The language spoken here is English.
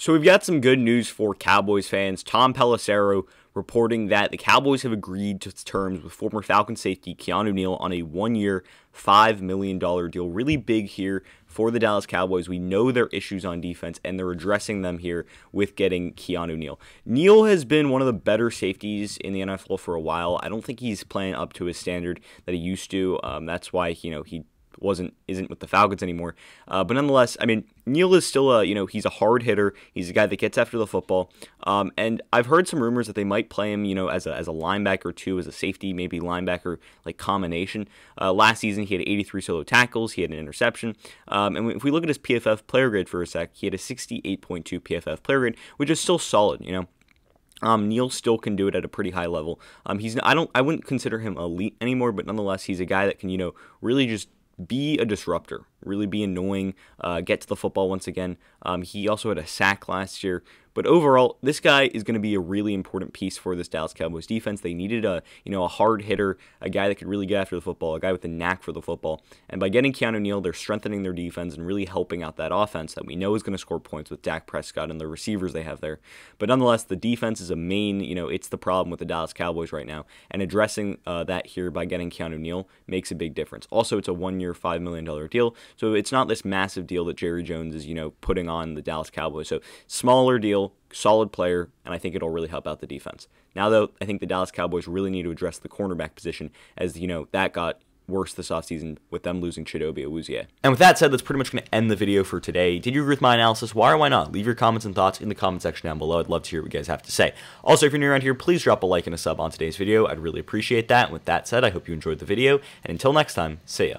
So we've got some good news for Cowboys fans. Tom Pelissero reporting that the Cowboys have agreed to terms with former Falcon safety Keanu Neal on a one-year, $5 million deal. Really big here for the Dallas Cowboys. We know their issues on defense, and they're addressing them here with getting Keanu Neal. Neal has been one of the better safeties in the NFL for a while. I don't think he's playing up to his standard that he used to. Um, that's why, you know, he wasn't isn't with the Falcons anymore. Uh, but nonetheless, I mean Neal is still a you know he's a hard hitter. He's a guy that gets after the football. Um, and I've heard some rumors that they might play him you know as a as a linebacker too, as a safety maybe linebacker like combination. Uh, last season he had 83 solo tackles. He had an interception. Um, and if we look at his PFF player grade for a sec, he had a 68.2 PFF player grade, which is still solid. You know. Um, Neal still can do it at a pretty high level. Um, he's I don't I wouldn't consider him elite anymore, but nonetheless he's a guy that can you know really just be a disruptor really be annoying, uh, get to the football once again. Um, he also had a sack last year. But overall, this guy is going to be a really important piece for this Dallas Cowboys defense. They needed a you know a hard hitter, a guy that could really get after the football, a guy with a knack for the football. And by getting Keanu Neal, they're strengthening their defense and really helping out that offense that we know is going to score points with Dak Prescott and the receivers they have there. But nonetheless, the defense is a main you know it's the problem with the Dallas Cowboys right now, and addressing uh, that here by getting Keanu Neal makes a big difference. Also, it's a one-year, five million dollar deal, so it's not this massive deal that Jerry Jones is, you know, putting on the Dallas Cowboys. So smaller deal, solid player, and I think it'll really help out the defense. Now, though, I think the Dallas Cowboys really need to address the cornerback position as, you know, that got worse this offseason with them losing Chidobe Awuzie. And with that said, that's pretty much going to end the video for today. Did you agree with my analysis? Why or why not? Leave your comments and thoughts in the comment section down below. I'd love to hear what you guys have to say. Also, if you're new around here, please drop a like and a sub on today's video. I'd really appreciate that. And with that said, I hope you enjoyed the video. And until next time, see ya.